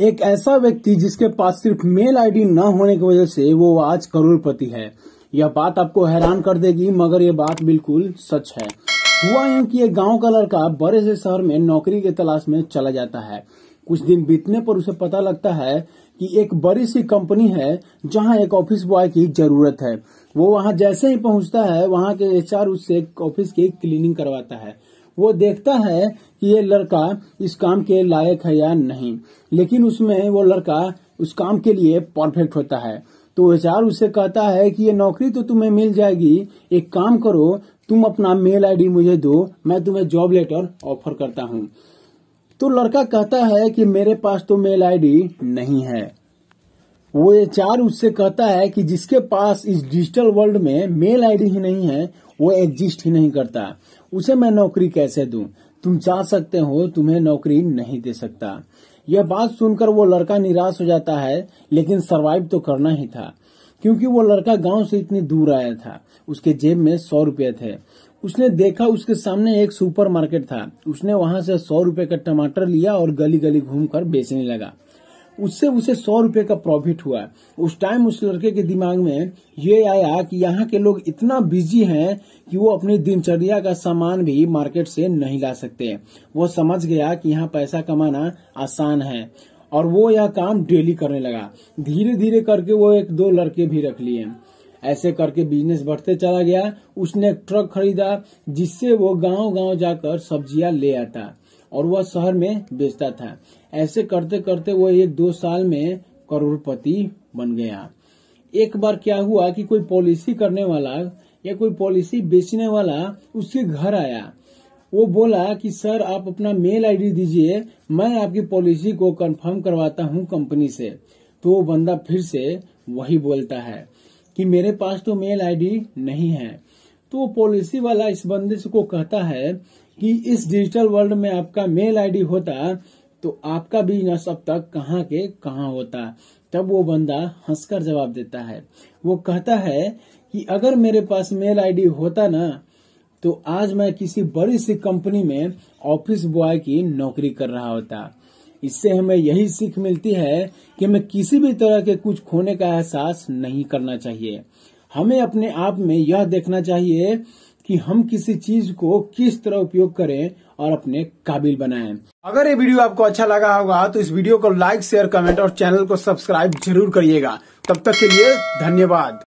एक ऐसा व्यक्ति जिसके पास सिर्फ मेल आईडी न होने की वजह से वो आज करोड़पति है यह बात आपको हैरान कर देगी मगर यह बात बिल्कुल सच है हुआ यूं कि एक गांव का लड़का बड़े से शहर में नौकरी की तलाश में चला जाता है कुछ दिन बीतने पर उसे पता लगता है कि एक बड़ी सी कंपनी है जहां एक ऑफिस बॉय की जरूरत है वो वहां जैसे ही पहुंचता है वहां के एचआर उससे ऑफिस की क्लीनिंग करवाता है वो देखता है कि ये लड़का इस काम के लायक है या नहीं लेकिन उसमें वो लड़का उस काम के लिए परफेक्ट होता है तो एच उसे कहता है कि ये नौकरी तो तुम्हें मिल जाएगी एक काम करो तुम अपना मेल आईडी मुझे दो मैं तुम्हें जॉब लेटर ऑफर करता हूँ तो लड़का कहता है कि मेरे पास तो मेल आईडी नहीं है वो एच उससे कहता है कि जिसके पास इस डिजिटल वर्ल्ड में मेल आईडी ही नहीं है वो एग्जिस्ट ही नहीं करता उसे मैं नौकरी कैसे दूं तुम चाह सकते हो तुम्हें नौकरी नहीं दे सकता यह बात सुनकर वो लड़का निराश हो जाता है लेकिन सरवाइव तो करना ही था क्योंकि वो लड़का गांव से इतनी दूर आया था उसके जेब में सौ रुपये थे उसने देखा उसके सामने एक सुपरमार्केट था उसने वहां से सौ रुपए का टमाटर लिया और गली गली घूमकर बेचने लगा उससे उसे सौ रुपए का प्रॉफिट हुआ उस टाइम उस लड़के के दिमाग में ये आया कि यहाँ के लोग इतना बिजी हैं कि वो अपनी दिनचर्या का सामान भी मार्केट से नहीं ला सकते वो समझ गया कि यहाँ पैसा कमाना आसान है और वो यह काम डेली करने लगा धीरे धीरे करके वो एक दो लड़के भी रख लिए ऐसे करके बिजनेस बढ़ते चला गया उसने एक ट्रक खरीदा जिससे वो गांव गांव जाकर सब्जियां ले आता और वह शहर में बेचता था ऐसे करते करते वह एक दो साल में करोड़पति बन गया एक बार क्या हुआ कि कोई पॉलिसी करने वाला या कोई पॉलिसी बेचने वाला उसके घर आया वो बोला कि सर आप अपना मेल आईडी दीजिए मैं आपकी पॉलिसी को कंफर्म करवाता हूँ कंपनी से तो वो बंदा फिर से वही बोलता है कि मेरे पास तो मेल आईडी नहीं है तो वो पॉलिसी वाला इस बंदे को कहता है कि इस डिजिटल वर्ल्ड में आपका मेल आईडी होता तो आपका बिजनेस अब तक कहाँ के कहा होता तब वो बंदा हंसकर जवाब देता है वो कहता है कि अगर मेरे पास मेल आईडी होता ना तो आज मैं किसी बड़ी सी कंपनी में ऑफिस बॉय की नौकरी कर रहा होता इससे हमें यही सीख मिलती है कि हमें किसी भी तरह के कुछ खोने का एहसास नहीं करना चाहिए हमें अपने आप में यह देखना चाहिए कि हम किसी चीज को किस तरह उपयोग करें और अपने काबिल बनाएं। अगर ये वीडियो आपको अच्छा लगा होगा तो इस वीडियो को लाइक शेयर कमेंट और चैनल को सब्सक्राइब जरूर करिएगा तब तक के लिए धन्यवाद